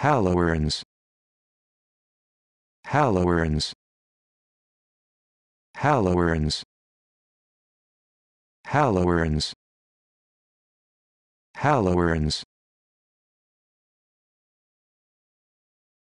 Halloweens. Halloweens. Halloweens. Halloweens. Halloweens.